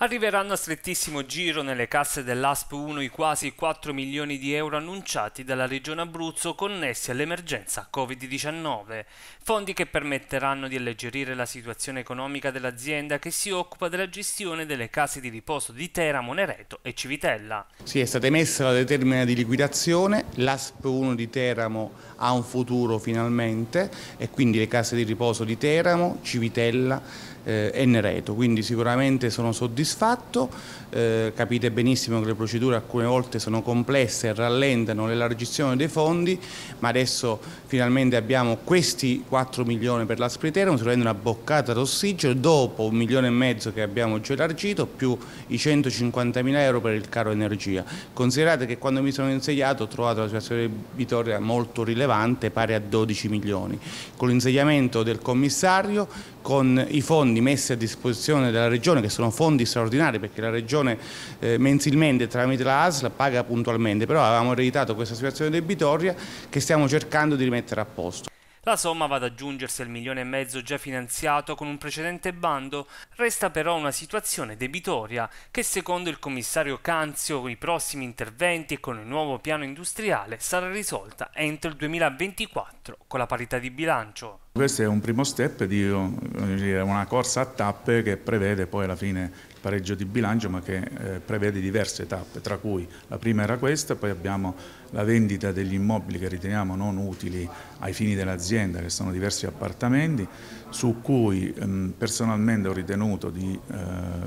Arriveranno a strettissimo giro nelle casse dell'ASP 1 i quasi 4 milioni di euro annunciati dalla Regione Abruzzo connessi all'emergenza Covid-19, fondi che permetteranno di alleggerire la situazione economica dell'azienda che si occupa della gestione delle case di riposo di Teramo, Nereto e Civitella. Sì, è stata emessa la determina di liquidazione, l'ASP 1 di Teramo ha un futuro finalmente e quindi le case di riposo di Teramo, Civitella, Ennereto, eh, quindi sicuramente sono soddisfatto, eh, capite benissimo che le procedure alcune volte sono complesse e rallentano l'elargizione dei fondi, ma adesso finalmente abbiamo questi 4 milioni per la Spriterum, sicuramente una boccata d'ossigeno, dopo un milione e mezzo che abbiamo già elargito, più i 150 mila euro per il caro energia. Considerate che quando mi sono insediato ho trovato la situazione di Vittoria molto rilevante, pari a 12 milioni. Con l'insediamento del commissario con i fondi messi a disposizione della Regione, che sono fondi straordinari perché la Regione eh, mensilmente tramite la ASL paga puntualmente, però avevamo ereditato questa situazione debitoria che stiamo cercando di rimettere a posto. La somma va ad aggiungersi al milione e mezzo già finanziato con un precedente bando, resta però una situazione debitoria che secondo il commissario Canzio con i prossimi interventi e con il nuovo piano industriale sarà risolta entro il 2024 con la parità di bilancio. Questo è un primo step eh, di una corsa a tappe che prevede poi alla fine il pareggio di bilancio ma che eh, prevede diverse tappe, tra cui la prima era questa, poi abbiamo la vendita degli immobili che riteniamo non utili ai fini dell'azienda, che sono diversi appartamenti, su cui ehm, personalmente ho ritenuto di eh,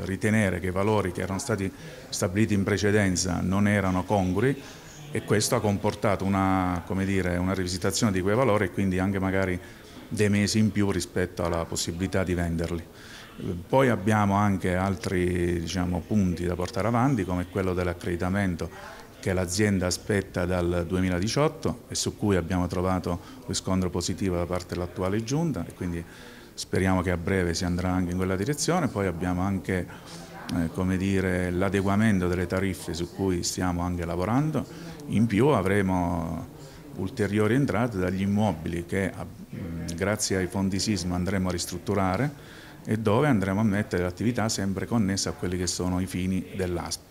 ritenere che i valori che erano stati stabiliti in precedenza non erano congrui e questo ha comportato una, dire, una rivisitazione di quei valori e quindi anche magari dei mesi in più rispetto alla possibilità di venderli. Poi abbiamo anche altri diciamo, punti da portare avanti come quello dell'accreditamento che l'azienda aspetta dal 2018 e su cui abbiamo trovato riscontro positivo da parte dell'attuale giunta e quindi speriamo che a breve si andrà anche in quella direzione. Poi abbiamo anche eh, l'adeguamento delle tariffe su cui stiamo anche lavorando, in più avremo ulteriori entrate dagli immobili che abbiamo grazie ai fondi sisma andremo a ristrutturare e dove andremo a mettere l'attività sempre connessa a quelli che sono i fini dell'ASP.